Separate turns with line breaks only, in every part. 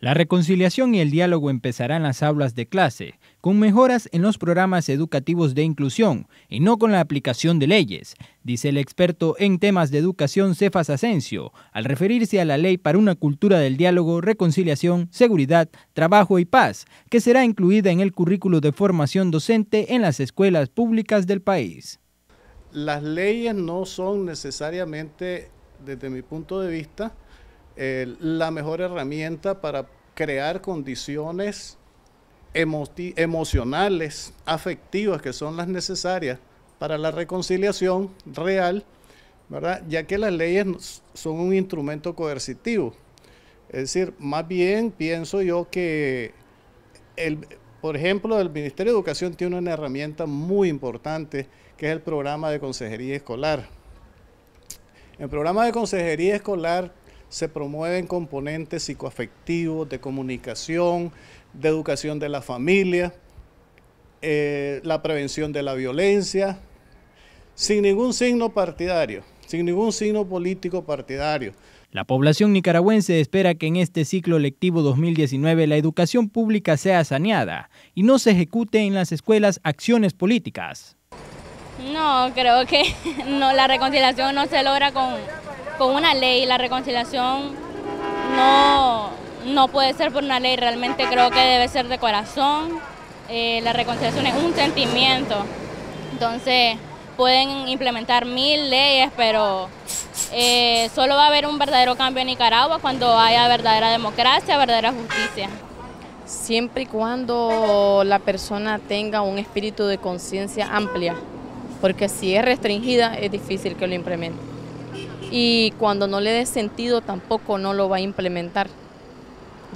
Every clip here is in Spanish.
La reconciliación y el diálogo empezarán las aulas de clase, con mejoras en los programas educativos de inclusión y no con la aplicación de leyes, dice el experto en temas de educación Cefas Asensio, al referirse a la ley para una cultura del diálogo, reconciliación, seguridad, trabajo y paz, que será incluida en el currículo de formación docente en las escuelas públicas del país.
Las leyes no son necesariamente, desde mi punto de vista, eh, la mejor herramienta para crear condiciones emocionales, afectivas, que son las necesarias para la reconciliación real, ya que las leyes son un instrumento coercitivo. Es decir, más bien pienso yo que, el, por ejemplo, el Ministerio de Educación tiene una herramienta muy importante que es el programa de consejería escolar. El programa de consejería escolar se promueven componentes psicoafectivos, de comunicación, de educación de la familia, eh, la prevención de la violencia, sin ningún signo partidario, sin ningún signo político partidario.
La población nicaragüense espera que en este ciclo lectivo 2019 la educación pública sea saneada y no se ejecute en las escuelas acciones políticas.
No, creo que no, la reconciliación no se logra con, con una ley. La reconciliación no, no puede ser por una ley, realmente creo que debe ser de corazón. Eh, la reconciliación es un sentimiento. Entonces, pueden implementar mil leyes, pero eh, solo va a haber un verdadero cambio en Nicaragua cuando haya verdadera democracia, verdadera justicia.
Siempre y cuando la persona tenga un espíritu de conciencia amplia, porque si es restringida es difícil que lo implemente y cuando no le dé sentido tampoco no lo va a implementar.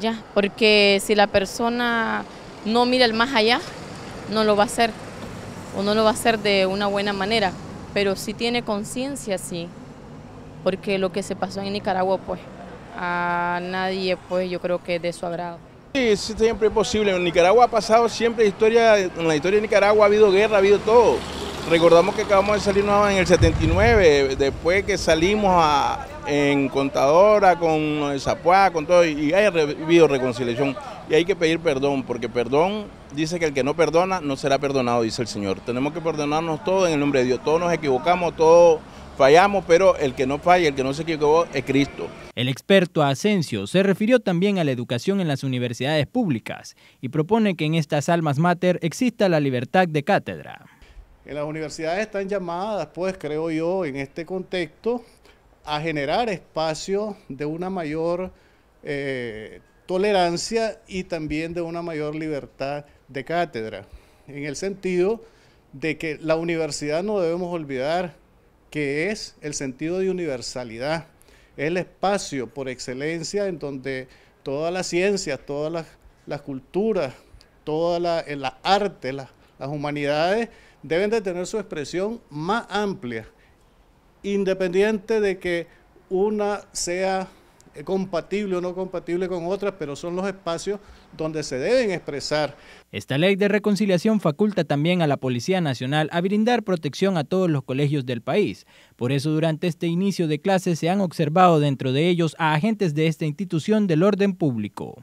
Ya, porque si la persona no mira el más allá, no lo va a hacer o no lo va a hacer de una buena manera, pero si tiene conciencia, sí, porque lo que se pasó en Nicaragua, pues a nadie, pues yo creo que es de su agrado.
Sí, siempre es posible. En Nicaragua ha pasado siempre historia, en la historia de Nicaragua ha habido guerra, ha habido todo. Recordamos que acabamos de salir en el 79, después que salimos en Contadora, con Zapuá, con todo, y hay habido reconciliación. Y hay que pedir perdón, porque perdón dice que el que no perdona no será perdonado, dice el Señor. Tenemos que perdonarnos todos en el nombre de Dios. Todos nos equivocamos, todos fallamos, pero el que no falla, el que no se equivocó es Cristo.
El experto Asensio se refirió también a la educación en las universidades públicas y propone que en estas almas mater exista la libertad de cátedra.
En las universidades están llamadas, pues creo yo, en este contexto, a generar espacios de una mayor eh, tolerancia y también de una mayor libertad de cátedra, en el sentido de que la universidad no debemos olvidar que es el sentido de universalidad, es el espacio por excelencia en donde todas las ciencias, todas las, culturas, todas la, las artes, las humanidades, deben de tener su expresión más amplia, independiente de que una sea compatible o no compatible con otras, pero son los espacios donde se deben expresar.
Esta ley de reconciliación faculta también a la Policía Nacional a brindar protección a todos los colegios del país. Por eso durante este inicio de clases se han observado dentro de ellos a agentes de esta institución del orden público.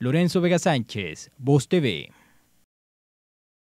Lorenzo Vega Sánchez, Voz TV.